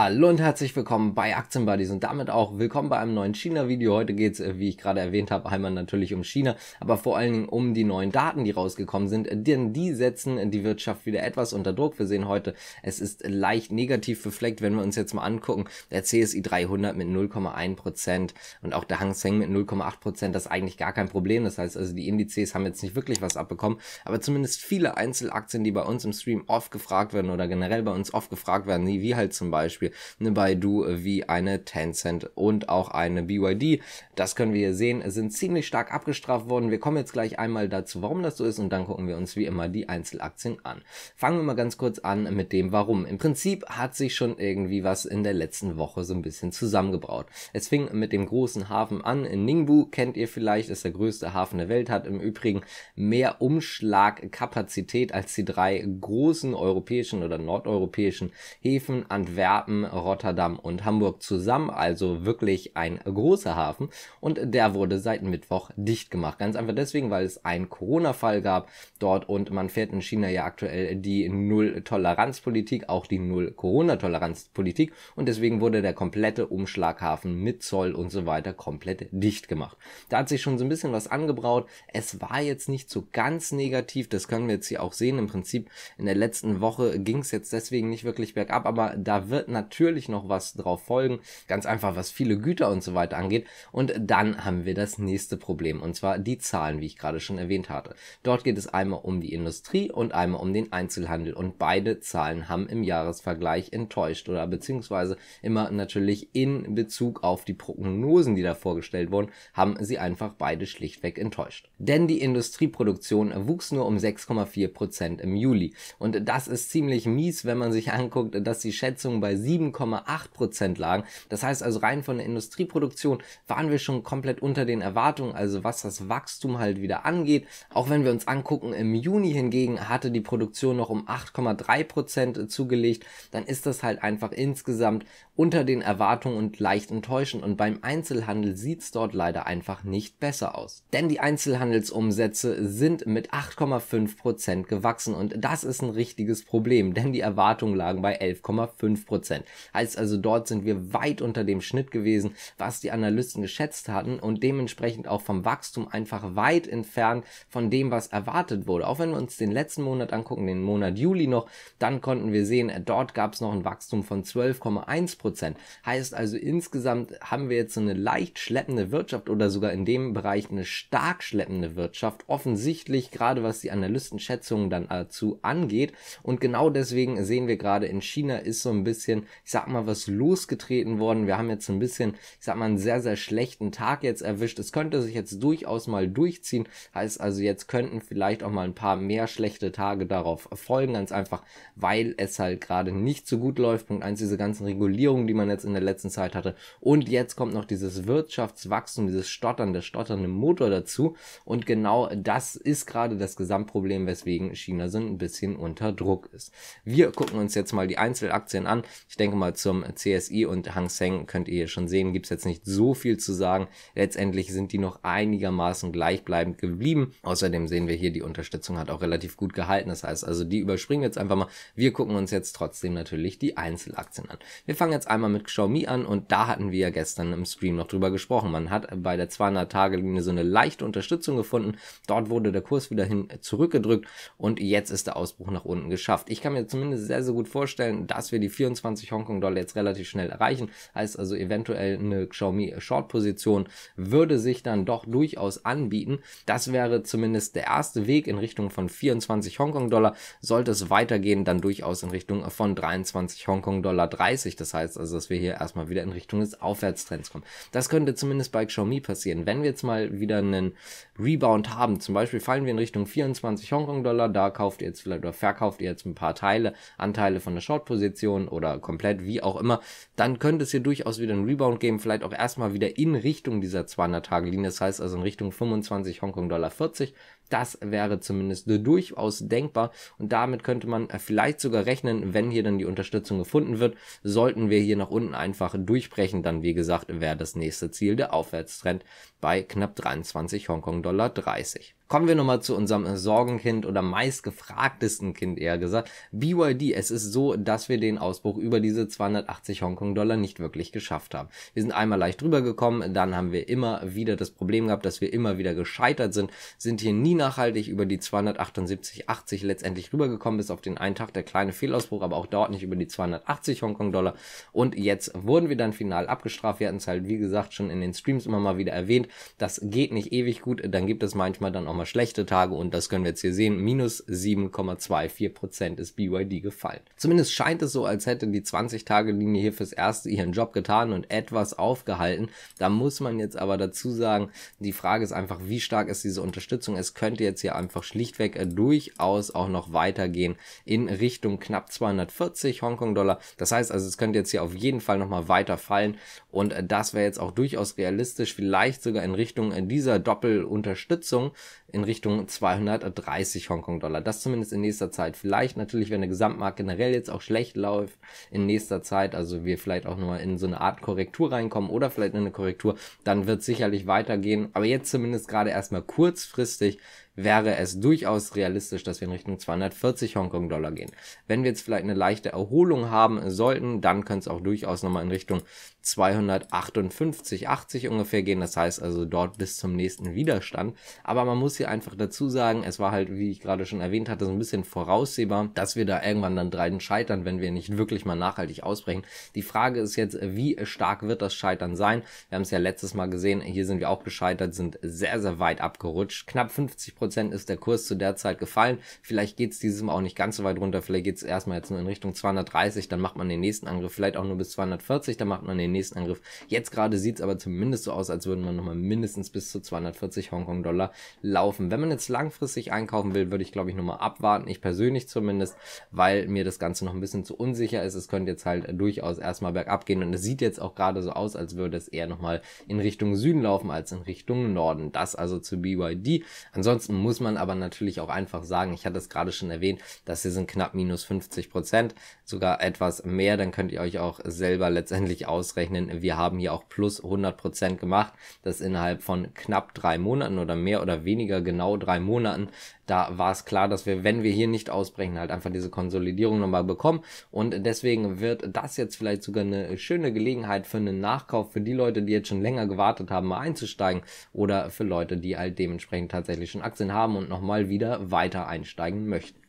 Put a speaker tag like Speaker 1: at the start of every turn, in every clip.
Speaker 1: Hallo und herzlich willkommen bei Aktienbuddies und damit auch willkommen bei einem neuen China-Video. Heute geht es, äh, wie ich gerade erwähnt habe, einmal natürlich um China, aber vor allen Dingen um die neuen Daten, die rausgekommen sind, denn die setzen die Wirtschaft wieder etwas unter Druck. Wir sehen heute, es ist leicht negativ befleckt, wenn wir uns jetzt mal angucken, der CSI 300 mit 0,1% und auch der Hang Seng mit 0,8%, das ist eigentlich gar kein Problem. Das heißt also, die Indizes haben jetzt nicht wirklich was abbekommen, aber zumindest viele Einzelaktien, die bei uns im Stream oft gefragt werden oder generell bei uns oft gefragt werden, wie halt zum Beispiel Beispiel eine Baidu äh, wie eine Tencent und auch eine BYD. Das können wir hier sehen, sind ziemlich stark abgestraft worden. Wir kommen jetzt gleich einmal dazu, warum das so ist und dann gucken wir uns wie immer die Einzelaktien an. Fangen wir mal ganz kurz an mit dem Warum. Im Prinzip hat sich schon irgendwie was in der letzten Woche so ein bisschen zusammengebraut. Es fing mit dem großen Hafen an. In Ningbu kennt ihr vielleicht, ist der größte Hafen der Welt, hat im Übrigen mehr Umschlagkapazität als die drei großen europäischen oder nordeuropäischen Häfen Antwerpen, Rotterdam und Hamburg zusammen, also wirklich ein großer Hafen. Und der wurde seit Mittwoch dicht gemacht. Ganz einfach deswegen, weil es einen Corona-Fall gab dort und man fährt in China ja aktuell die Null-Toleranz-Politik, auch die Null-Corona-Toleranz-Politik. Und deswegen wurde der komplette Umschlaghafen mit Zoll und so weiter komplett dicht gemacht. Da hat sich schon so ein bisschen was angebraut. Es war jetzt nicht so ganz negativ, das können wir jetzt hier auch sehen. Im Prinzip in der letzten Woche ging es jetzt deswegen nicht wirklich bergab, aber da wird natürlich natürlich noch was drauf folgen, ganz einfach was viele Güter und so weiter angeht. Und dann haben wir das nächste Problem, und zwar die Zahlen, wie ich gerade schon erwähnt hatte. Dort geht es einmal um die Industrie und einmal um den Einzelhandel. Und beide Zahlen haben im Jahresvergleich enttäuscht oder beziehungsweise immer natürlich in Bezug auf die Prognosen, die da vorgestellt wurden, haben sie einfach beide schlichtweg enttäuscht. Denn die Industrieproduktion wuchs nur um 6,4% Prozent im Juli. Und das ist ziemlich mies, wenn man sich anguckt, dass die Schätzungen bei 7,8 lagen. Das heißt also rein von der Industrieproduktion waren wir schon komplett unter den Erwartungen, also was das Wachstum halt wieder angeht. Auch wenn wir uns angucken, im Juni hingegen hatte die Produktion noch um 8,3 zugelegt, dann ist das halt einfach insgesamt unter den Erwartungen und leicht enttäuschen. Und beim Einzelhandel sieht's dort leider einfach nicht besser aus. Denn die Einzelhandelsumsätze sind mit 8,5% gewachsen und das ist ein richtiges Problem, denn die Erwartungen lagen bei 11,5%. Heißt also, dort sind wir weit unter dem Schnitt gewesen, was die Analysten geschätzt hatten und dementsprechend auch vom Wachstum einfach weit entfernt von dem, was erwartet wurde. Auch wenn wir uns den letzten Monat angucken, den Monat Juli noch, dann konnten wir sehen, dort gab es noch ein Wachstum von 12,1%. Prozent. Heißt also insgesamt haben wir jetzt so eine leicht schleppende Wirtschaft oder sogar in dem Bereich eine stark schleppende Wirtschaft. Offensichtlich gerade was die Analystenschätzungen dann dazu äh, angeht. Und genau deswegen sehen wir gerade in China ist so ein bisschen, ich sag mal, was losgetreten worden. Wir haben jetzt so ein bisschen, ich sag mal, einen sehr, sehr schlechten Tag jetzt erwischt. Es könnte sich jetzt durchaus mal durchziehen. Heißt also, jetzt könnten vielleicht auch mal ein paar mehr schlechte Tage darauf folgen. Ganz einfach, weil es halt gerade nicht so gut läuft. Punkt eins diese ganzen Regulierungen Entwicklungen, die man jetzt in der letzten Zeit hatte. Und jetzt kommt noch dieses Wirtschaftswachstum, dieses Stottern, der stotternde Motor dazu. Und genau das ist gerade das Gesamtproblem, weswegen China so ein bisschen unter Druck ist. Wir gucken uns jetzt mal die Einzelaktien an. Ich denke mal zum CSI und Hang Seng könnt ihr hier schon sehen, gibt es jetzt nicht so viel zu sagen. Letztendlich sind die noch einigermaßen gleichbleibend geblieben. Außerdem sehen wir hier, die Unterstützung hat auch relativ gut gehalten. Das heißt also, die überspringen jetzt einfach mal. Wir gucken uns jetzt trotzdem natürlich die Einzelaktien an. Wir fangen jetzt einmal mit Xiaomi an und da hatten wir ja gestern im Stream noch drüber gesprochen. Man hat bei der 200-Tage-Linie so eine leichte Unterstützung gefunden. Dort wurde der Kurs wieder hin zurückgedrückt und jetzt ist der Ausbruch nach unten geschafft. Ich kann mir zumindest sehr, sehr gut vorstellen, dass wir die 24 Hongkong-Dollar jetzt relativ schnell erreichen. Heißt also eventuell eine Xiaomi Short-Position würde sich dann doch durchaus anbieten. Das wäre zumindest der erste Weg in Richtung von 24 Hongkong-Dollar. Sollte es weitergehen, dann durchaus in Richtung von 23 Hongkong-Dollar 30. Das heißt also, dass wir hier erstmal wieder in Richtung des Aufwärtstrends kommen. Das könnte zumindest bei Xiaomi passieren. Wenn wir jetzt mal wieder einen Rebound haben, zum Beispiel fallen wir in Richtung 24 Hongkong-Dollar, da kauft ihr jetzt vielleicht oder verkauft ihr jetzt ein paar Teile, Anteile von der Short-Position oder komplett, wie auch immer, dann könnte es hier durchaus wieder einen Rebound geben, vielleicht auch erstmal wieder in Richtung dieser 200-Tage-Linie, das heißt also in Richtung 25 Hongkong-Dollar 40. Das wäre zumindest durchaus denkbar und damit könnte man äh, vielleicht sogar rechnen, wenn hier dann die Unterstützung gefunden wird, sollten wir wir hier nach unten einfach durchbrechen, dann wie gesagt wäre das nächste Ziel der Aufwärtstrend bei knapp 23 Hongkong Dollar 30. Kommen wir nochmal zu unserem Sorgenkind oder meistgefragtesten Kind eher gesagt. BYD, es ist so, dass wir den Ausbruch über diese 280 Hongkong-Dollar nicht wirklich geschafft haben. Wir sind einmal leicht drüber gekommen, dann haben wir immer wieder das Problem gehabt, dass wir immer wieder gescheitert sind, sind hier nie nachhaltig über die 278,80 letztendlich rübergekommen, bis auf den einen Tag der kleine Fehlausbruch, aber auch dort nicht über die 280 Hongkong-Dollar. Und jetzt wurden wir dann final abgestraft. Wir hatten es halt, wie gesagt, schon in den Streams immer mal wieder erwähnt. Das geht nicht ewig gut, dann gibt es manchmal dann auch mal schlechte Tage und das können wir jetzt hier sehen, minus 7,24% ist BYD gefallen. Zumindest scheint es so, als hätte die 20-Tage-Linie hier fürs Erste ihren Job getan und etwas aufgehalten. Da muss man jetzt aber dazu sagen, die Frage ist einfach, wie stark ist diese Unterstützung? Es könnte jetzt hier einfach schlichtweg äh, durchaus auch noch weitergehen in Richtung knapp 240 Hongkong-Dollar. Das heißt also, es könnte jetzt hier auf jeden Fall nochmal weiter fallen und äh, das wäre jetzt auch durchaus realistisch, vielleicht sogar in Richtung äh, dieser Doppelunterstützung, in Richtung 230 Hongkong-Dollar. Das zumindest in nächster Zeit. Vielleicht natürlich, wenn der Gesamtmarkt generell jetzt auch schlecht läuft in nächster Zeit, also wir vielleicht auch nochmal in so eine Art Korrektur reinkommen oder vielleicht in eine Korrektur, dann wird sicherlich weitergehen. Aber jetzt zumindest gerade erstmal kurzfristig wäre es durchaus realistisch, dass wir in Richtung 240 Hongkong-Dollar gehen. Wenn wir jetzt vielleicht eine leichte Erholung haben sollten, dann könnte es auch durchaus nochmal in Richtung 258, 80 ungefähr gehen. Das heißt also dort bis zum nächsten Widerstand. Aber man muss hier einfach dazu sagen, es war halt, wie ich gerade schon erwähnt hatte, so ein bisschen voraussehbar, dass wir da irgendwann dann dreiden scheitern, wenn wir nicht wirklich mal nachhaltig ausbrechen. Die Frage ist jetzt, wie stark wird das Scheitern sein? Wir haben es ja letztes Mal gesehen, hier sind wir auch gescheitert, sind sehr, sehr weit abgerutscht. Knapp 50 Prozent Prozent ist der Kurs zu der Zeit gefallen. Vielleicht geht es dieses Mal auch nicht ganz so weit runter. Vielleicht geht es erstmal jetzt nur in Richtung 230, dann macht man den nächsten Angriff. Vielleicht auch nur bis 240, dann macht man den nächsten Angriff. Jetzt gerade sieht es aber zumindest so aus, als würden wir nochmal mindestens bis zu 240 Hongkong-Dollar laufen. Wenn man jetzt langfristig einkaufen will, würde ich glaube ich nochmal abwarten. Ich persönlich zumindest, weil mir das Ganze noch ein bisschen zu unsicher ist. Es könnte jetzt halt durchaus erstmal bergab gehen und es sieht jetzt auch gerade so aus, als würde es eher nochmal in Richtung Süden laufen als in Richtung Norden. Das also zu BYD. Ansonsten muss man aber natürlich auch einfach sagen, ich hatte es gerade schon erwähnt, das hier sind knapp minus 50 Prozent, sogar etwas mehr, dann könnt ihr euch auch selber letztendlich ausrechnen. Wir haben hier auch plus 100 Prozent gemacht, das innerhalb von knapp drei Monaten oder mehr oder weniger genau drei Monaten da war es klar, dass wir, wenn wir hier nicht ausbrechen, halt einfach diese Konsolidierung nochmal bekommen. Und deswegen wird das jetzt vielleicht sogar eine schöne Gelegenheit für einen Nachkauf für die Leute, die jetzt schon länger gewartet haben, mal einzusteigen oder für Leute, die halt dementsprechend tatsächlich schon Aktien haben und nochmal wieder weiter einsteigen möchten.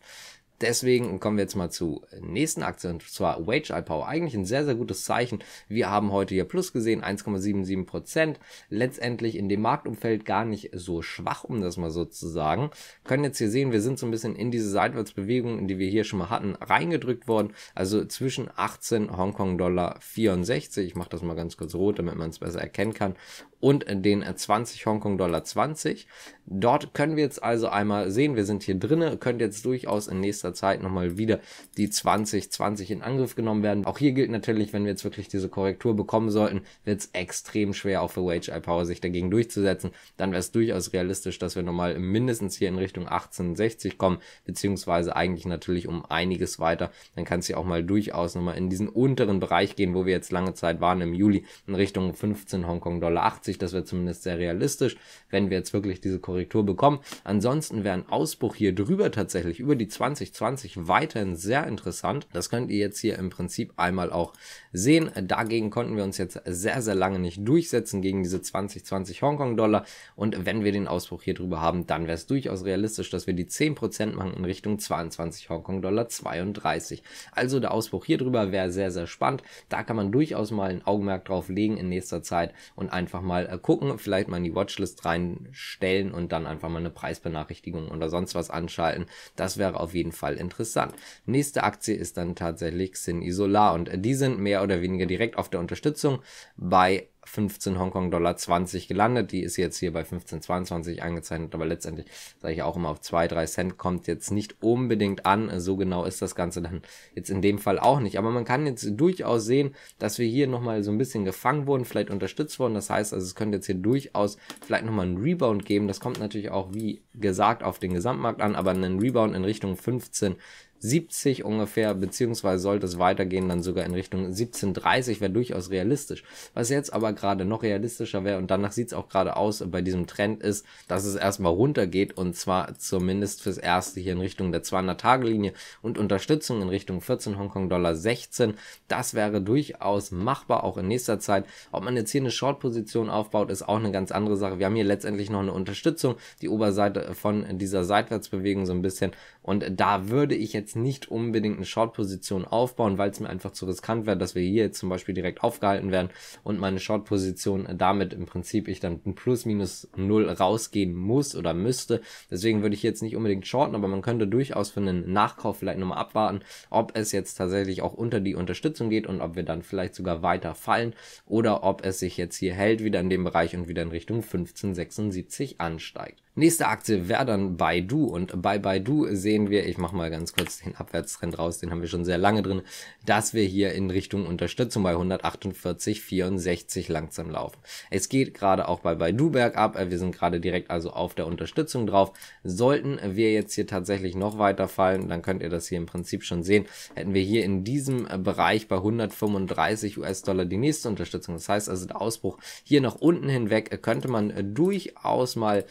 Speaker 1: Deswegen kommen wir jetzt mal zu nächsten Aktien, und zwar Wage Power. Eigentlich ein sehr, sehr gutes Zeichen. Wir haben heute hier Plus gesehen, 1,77 Prozent. Letztendlich in dem Marktumfeld gar nicht so schwach, um das mal so zu sagen. Können jetzt hier sehen, wir sind so ein bisschen in diese Seitwärtsbewegung, die wir hier schon mal hatten, reingedrückt worden. Also zwischen 18 Hongkong-Dollar 64. Ich mache das mal ganz kurz rot, damit man es besser erkennen kann und den 20 Hongkong-Dollar 20. Dort können wir jetzt also einmal sehen, wir sind hier drinne, könnte jetzt durchaus in nächster Zeit nochmal wieder die 20, 20 in Angriff genommen werden. Auch hier gilt natürlich, wenn wir jetzt wirklich diese Korrektur bekommen sollten, wird es extrem schwer auf für Wage Eye Power sich dagegen durchzusetzen. Dann wäre es durchaus realistisch, dass wir nochmal mindestens hier in Richtung 1860 kommen, beziehungsweise eigentlich natürlich um einiges weiter. Dann kann es hier auch mal durchaus nochmal in diesen unteren Bereich gehen, wo wir jetzt lange Zeit waren im Juli, in Richtung 15 Hongkong-Dollar 80 1,80. Das wäre zumindest sehr realistisch, wenn wir jetzt wirklich diese Korrektur bekommen. Ansonsten wäre ein Ausbruch hier drüber tatsächlich über die 2020 weiterhin sehr interessant. Das könnt ihr jetzt hier im Prinzip einmal auch sehen. Dagegen konnten wir uns jetzt sehr, sehr lange nicht durchsetzen gegen diese 2020 Hongkong-Dollar. Und wenn wir den Ausbruch hier drüber haben, dann wäre es durchaus realistisch, dass wir die 10% machen in Richtung 22 Hongkong-Dollar 32. Also der Ausbruch hier drüber wäre sehr, sehr spannend. Da kann man durchaus mal ein Augenmerk drauf legen in nächster Zeit und einfach mal mal äh, gucken, vielleicht mal in die Watchlist reinstellen und dann einfach mal eine Preisbenachrichtigung oder sonst was anschalten. Das wäre auf jeden Fall interessant. Nächste Aktie ist dann tatsächlich Xin Isolar und äh, die sind mehr oder weniger direkt auf der Unterstützung bei 15 Hongkong-Dollar 20 gelandet. Die ist jetzt hier bei 15,22 angezeichnet, aber letztendlich sage ich auch immer auf 2, 3 Cent kommt jetzt nicht unbedingt an. So genau ist das Ganze dann jetzt in dem Fall auch nicht. Aber man kann jetzt durchaus sehen, dass wir hier nochmal so ein bisschen gefangen wurden, vielleicht unterstützt wurden. Das heißt, also es könnte jetzt hier durchaus vielleicht nochmal einen Rebound geben. Das kommt natürlich auch, wie gesagt, auf den Gesamtmarkt an, aber einen Rebound in Richtung 15 70 ungefähr, beziehungsweise sollte es weitergehen, dann sogar in Richtung 1730 wäre durchaus realistisch. Was jetzt aber gerade noch realistischer wäre und danach sieht es auch gerade aus bei diesem Trend ist, dass es erstmal runtergeht und zwar zumindest fürs erste hier in Richtung der 200-Tage-Linie und Unterstützung in Richtung 14 Hongkong-Dollar 16. Das wäre durchaus machbar, auch in nächster Zeit. Ob man jetzt hier eine Short-Position aufbaut, ist auch eine ganz andere Sache. Wir haben hier letztendlich noch eine Unterstützung, die Oberseite von dieser Seitwärtsbewegung so ein bisschen und da würde ich jetzt jetzt nicht unbedingt eine Short-Position aufbauen, weil es mir einfach zu riskant wäre, dass wir hier jetzt zum Beispiel direkt aufgehalten werden und meine Short-Position äh, damit im Prinzip ich dann plus minus null rausgehen muss oder müsste. Deswegen würde ich jetzt nicht unbedingt shorten, aber man könnte durchaus für einen Nachkauf vielleicht nochmal abwarten, ob es jetzt tatsächlich auch unter die Unterstützung geht und ob wir dann vielleicht sogar weiter fallen oder ob es sich jetzt hier hält wieder in dem Bereich und wieder in Richtung 1576 ansteigt. Nächste Aktie wäre dann Baidu und bei Baidu sehen wir, ich mache mal ganz kurz den Abwärtstrend raus, den haben wir schon sehr lange drin, dass wir hier in Richtung Unterstützung bei 148,64 langsam laufen. Es geht gerade auch bei Baidu bergab, äh, wir sind gerade direkt also auf der Unterstützung drauf. Sollten wir jetzt hier tatsächlich noch weiter fallen, dann könnt ihr das hier im Prinzip schon sehen, hätten wir hier in diesem äh, Bereich bei 135 US-Dollar die nächste Unterstützung. Das heißt also der Ausbruch hier nach unten hinweg äh, könnte man durchaus mal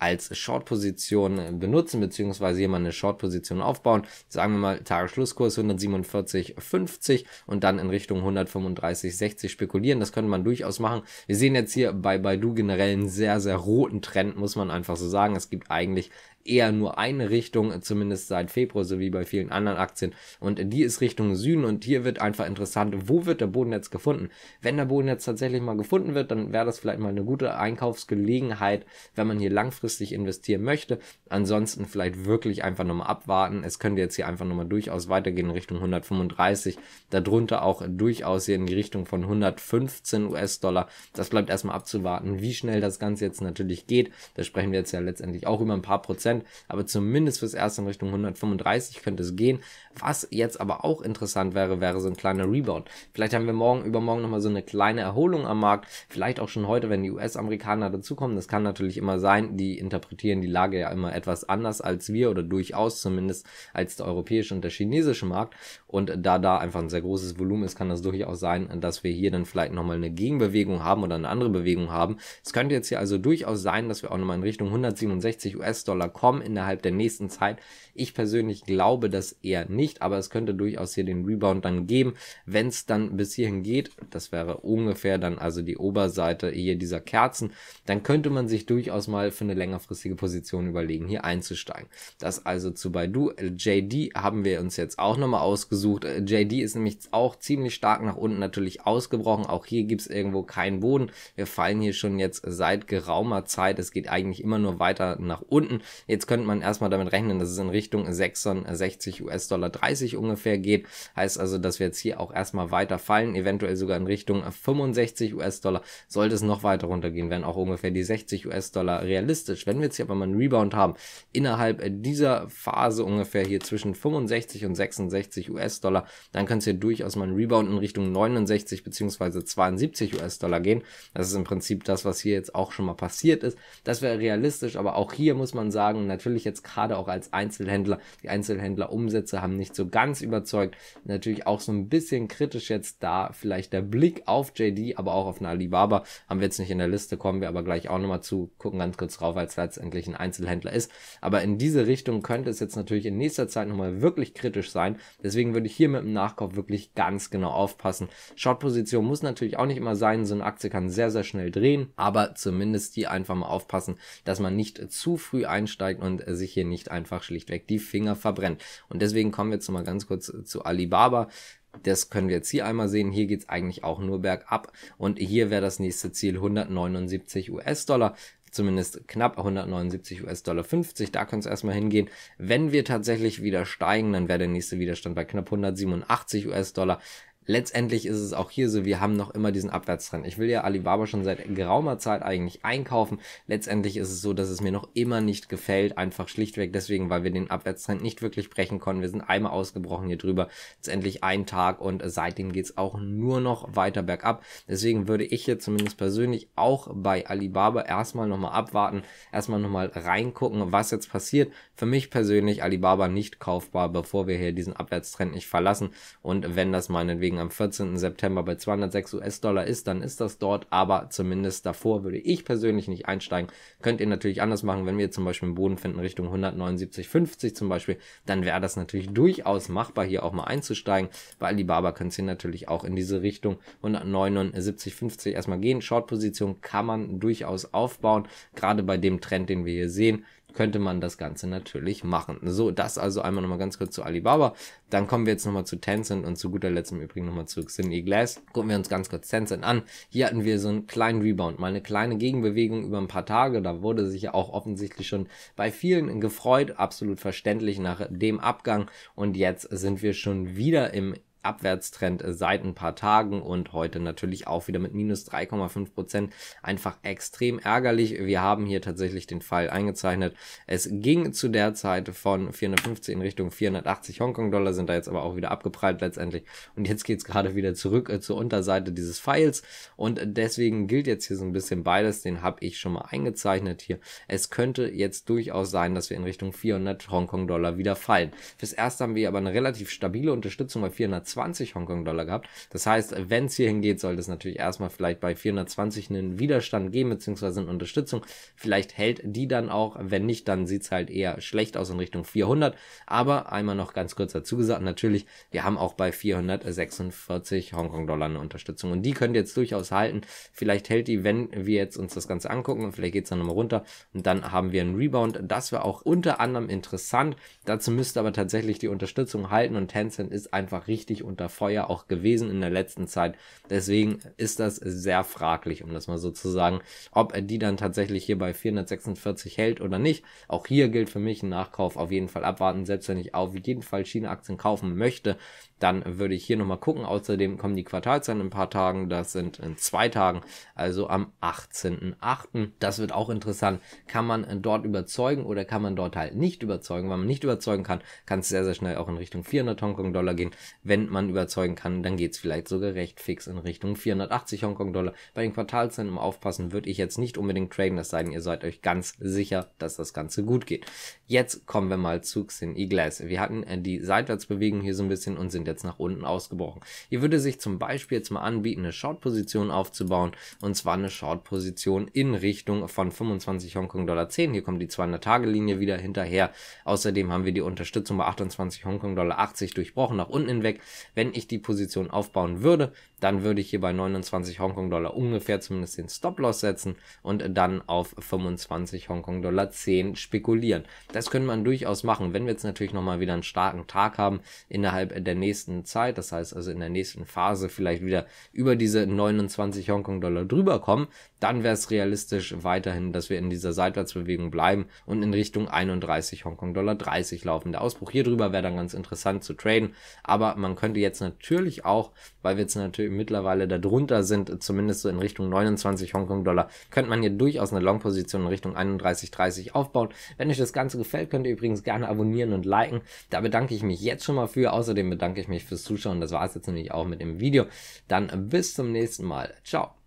Speaker 1: als Short-Position äh, benutzen, beziehungsweise jemand eine Short-Position aufbauen. Sagen wir mal Tagesschlusskurs 147,50 und dann in Richtung 135,60 spekulieren. Das könnte man durchaus machen. Wir sehen jetzt hier bei Baidu generell einen sehr, sehr roten Trend, muss man einfach so sagen. Es gibt eigentlich eher nur eine Richtung, äh, zumindest seit Februar, so wie bei vielen anderen Aktien. Und die ist Richtung Süden und hier wird einfach interessant, wo wird der Boden jetzt gefunden? Wenn der Boden jetzt tatsächlich mal gefunden wird, dann wäre das vielleicht mal eine gute Einkaufsgelegenheit, wenn man hier langfristig investieren möchte. Ansonsten vielleicht wirklich einfach nochmal abwarten. Es könnte jetzt hier einfach nochmal durchaus weitergehen in Richtung 135, darunter auch durchaus hier in die Richtung von 115 US-Dollar. Das bleibt erstmal abzuwarten, wie schnell das Ganze jetzt natürlich geht. Da sprechen wir jetzt ja letztendlich auch über ein paar Prozent Prozent, aber zumindest fürs erste in Richtung 135 könnte es gehen. Was jetzt aber auch interessant wäre, wäre so ein kleiner Rebound. Vielleicht haben wir morgen, übermorgen nochmal so eine kleine Erholung am Markt, vielleicht auch schon heute, wenn die US-Amerikaner dazukommen. Das kann natürlich immer sein, die interpretieren die Lage ja immer etwas anders als wir oder durchaus zumindest als der europäische und der chinesische Markt. Und da da einfach ein sehr großes Volumen ist, kann das durchaus sein, dass wir hier dann vielleicht nochmal eine Gegenbewegung haben oder eine andere Bewegung haben. Es könnte jetzt hier also durchaus sein, dass wir auch nochmal in Richtung 167 US-Dollar kommen kommen innerhalb der nächsten Zeit. Ich persönlich glaube das eher nicht, aber es könnte durchaus hier den Rebound dann geben, wenn es dann bis hierhin geht. Das wäre ungefähr dann also die Oberseite hier dieser Kerzen. Dann könnte man sich durchaus mal für eine längerfristige Position überlegen, hier einzusteigen. Das also zu Baidu. JD haben wir uns jetzt auch nochmal ausgesucht. JD ist nämlich auch ziemlich stark nach unten natürlich ausgebrochen. Auch hier gibt es irgendwo keinen Boden. Wir fallen hier schon jetzt seit geraumer Zeit. Es geht eigentlich immer nur weiter nach unten. Jetzt könnte man erstmal damit rechnen, dass es in Richtung 66 US-Dollar 30 ungefähr geht. Heißt also, dass wir jetzt hier auch erstmal weiter fallen, eventuell sogar in Richtung 65 US-Dollar. Sollte es noch weiter runtergehen, wären auch ungefähr die 60 US-Dollar realistisch. Wenn wir jetzt hier aber mal einen Rebound haben, innerhalb dieser Phase ungefähr hier zwischen 65 und 66 US-Dollar, dann könnte es hier durchaus mal einen Rebound in Richtung 69 bzw. 72 US-Dollar gehen. Das ist im Prinzip das, was hier jetzt auch schon mal passiert ist. Das wäre realistisch, aber auch hier muss man sagen, und natürlich jetzt gerade auch als Einzelhändler, die Einzelhändlerumsätze haben nicht so ganz überzeugt. Natürlich auch so ein bisschen kritisch jetzt da vielleicht der Blick auf JD, aber auch auf eine Alibaba. Haben wir jetzt nicht in der Liste, kommen wir aber gleich auch nochmal zu, gucken ganz kurz drauf, weil es letztendlich ein Einzelhändler ist. Aber in diese Richtung könnte es jetzt natürlich in nächster Zeit nochmal wirklich kritisch sein. Deswegen würde ich hier mit dem Nachkauf wirklich ganz genau aufpassen. Short-Position muss natürlich auch nicht immer sein. So eine Aktie kann sehr, sehr schnell drehen, aber zumindest die einfach mal aufpassen, dass man nicht zu früh einsteigt einsteigt und äh, sich hier nicht einfach schlichtweg die Finger verbrennt. Und deswegen kommen wir jetzt nochmal ganz kurz äh, zu Alibaba. Das können wir jetzt hier einmal sehen. Hier geht es eigentlich auch nur bergab. Und hier wäre das nächste Ziel 179 US-Dollar zumindest knapp 179 US-Dollar 50. Da kann es erstmal hingehen. Wenn wir tatsächlich wieder steigen, dann wäre der nächste Widerstand bei knapp 187 US-Dollar letztendlich ist es auch hier so, wir haben noch immer diesen Abwärtstrend. Ich will ja Alibaba schon seit geraumer Zeit eigentlich einkaufen. Letztendlich ist es so, dass es mir noch immer nicht gefällt, einfach schlichtweg deswegen, weil wir den Abwärtstrend nicht wirklich brechen konnten. Wir sind einmal ausgebrochen hier drüber, letztendlich ein Tag und seitdem geht's auch nur noch weiter bergab. Deswegen würde ich hier zumindest persönlich auch bei Alibaba erstmal nochmal abwarten, erstmal nochmal reingucken, was jetzt passiert. Für mich persönlich Alibaba nicht kaufbar, bevor wir hier diesen Abwärtstrend nicht verlassen und wenn das meinetwegen meinetwegen am 14. September bei 206 US-Dollar ist, dann ist das dort, aber zumindest davor würde ich persönlich nicht einsteigen. Könnt ihr natürlich anders machen, wenn wir zum Beispiel einen Boden finden Richtung 179,50 zum Beispiel, dann wäre das natürlich durchaus machbar, hier auch mal einzusteigen. weil Bei Alibaba könnt ihr natürlich auch in diese Richtung 179,50 erstmal gehen. Short-Position kann man durchaus aufbauen, gerade bei dem Trend, den wir hier sehen könnte man das Ganze natürlich machen. So, das also einmal nochmal ganz kurz zu Alibaba. Dann kommen wir jetzt nochmal zu Tencent und zu guter Letzt im Übrigen nochmal zu Xinyi Glass. Gucken wir uns ganz kurz Tencent an. Hier hatten wir so einen kleinen Rebound, mal eine kleine Gegenbewegung über ein paar Tage. Da wurde sich ja auch offensichtlich schon bei vielen gefreut. Absolut verständlich nach dem Abgang. Und jetzt sind wir schon wieder im Abwärtstrend äh, seit ein paar Tagen und heute natürlich auch wieder mit minus 3,5 Prozent. Einfach extrem ärgerlich. Wir haben hier tatsächlich den Fall eingezeichnet. Es ging zu der Zeit von 450 in Richtung 480 Hongkong-Dollar, sind da jetzt aber auch wieder abgeprallt letztendlich. Und jetzt geht's gerade wieder zurück äh, zur Unterseite dieses Pfeils. Und deswegen gilt jetzt hier so ein bisschen beides. Den habe ich schon mal eingezeichnet hier. Es könnte jetzt durchaus sein, dass wir in Richtung 400 Hongkong-Dollar wieder fallen. Fürs Erste haben wir aber eine relativ stabile Unterstützung bei 400 420 Hongkong-Dollar gehabt. Das heißt, wenn es hier hingeht, sollte es natürlich erstmal vielleicht bei 420 einen Widerstand geben, beziehungsweise eine Unterstützung. Vielleicht hält die dann auch, wenn nicht, dann sieht es halt eher schlecht aus in Richtung 400. Aber einmal noch ganz kurz dazu gesagt, natürlich, wir haben auch bei 446 Hongkong-Dollar eine Unterstützung. Und die könnt ihr jetzt durchaus halten. Vielleicht hält die, wenn wir jetzt uns das Ganze angucken, und vielleicht geht es dann nochmal runter und dann haben wir einen Rebound. Das wäre auch unter anderem interessant. Dazu müsste aber tatsächlich die Unterstützung halten und Tencent ist einfach richtig ziemlich unter Feuer auch gewesen in der letzten Zeit. Deswegen ist das sehr fraglich, um das mal so zu sagen, ob er die dann tatsächlich hier bei 446 hält oder nicht. Auch hier gilt für mich ein Nachkauf auf jeden Fall abwarten, selbst wenn ich auf jeden Fall china kaufen möchte, dann würde ich hier nochmal gucken. Außerdem kommen die Quartalzahlen in ein paar Tagen. Das sind in zwei Tagen, also am 18.08. Das wird auch interessant. Kann man äh, dort überzeugen oder kann man dort halt nicht überzeugen? Wenn man nicht überzeugen kann, kann es sehr, sehr schnell auch in Richtung 400 Hongkong-Dollar gehen. Wenn man überzeugen kann, dann geht es vielleicht sogar recht fix in Richtung 480 Hongkong-Dollar. Bei den Quartalzahlen im aufpassen würde ich jetzt nicht unbedingt traden, das sei denn, ihr seid euch ganz sicher, dass das Ganze gut geht. Jetzt kommen wir mal zu Xin E-Glass. Wir hatten äh, die Seitwärtsbewegung hier so ein bisschen und sind jetzt nach unten ausgebrochen. Hier würde sich zum Beispiel jetzt mal anbieten, eine Short-Position aufzubauen und zwar eine Short-Position in Richtung von 25 Hongkong-Dollar 10. Hier kommt die 200-Tage-Linie wieder hinterher. Außerdem haben wir die Unterstützung bei 28 Hongkong-Dollar 80 durchbrochen, nach unten hinweg. Wenn ich die Position aufbauen würde, dann würde ich hier bei 29 Hongkong-Dollar ungefähr zumindest den Stop-Loss setzen und dann auf 25 Hongkong-Dollar 10 spekulieren. Das könnte man durchaus machen, wenn wir jetzt natürlich nochmal wieder einen starken Tag haben innerhalb der nächsten nächsten Zeit, das heißt also in der nächsten Phase vielleicht wieder über diese 29 Hongkong-Dollar drüber kommen, dann wäre es realistisch weiterhin, dass wir in dieser Seitwärtsbewegung bleiben und in Richtung 31 Hongkong-Dollar 30 laufen. Der Ausbruch hier drüber wäre dann ganz interessant zu traden, aber man könnte jetzt natürlich auch, weil wir jetzt natürlich mittlerweile da drunter sind, zumindest so in Richtung 29 Hongkong-Dollar, könnte man hier durchaus eine Long-Position in Richtung 31, 30 aufbauen. Wenn euch das Ganze gefällt, könnt ihr übrigens gerne abonnieren und liken. Da bedanke ich mich jetzt schon mal für. Außerdem bedanke ich mich fürs Zuschauen. Das war es jetzt nämlich auch mit dem Video. Dann bis zum nächsten Mal. Ciao.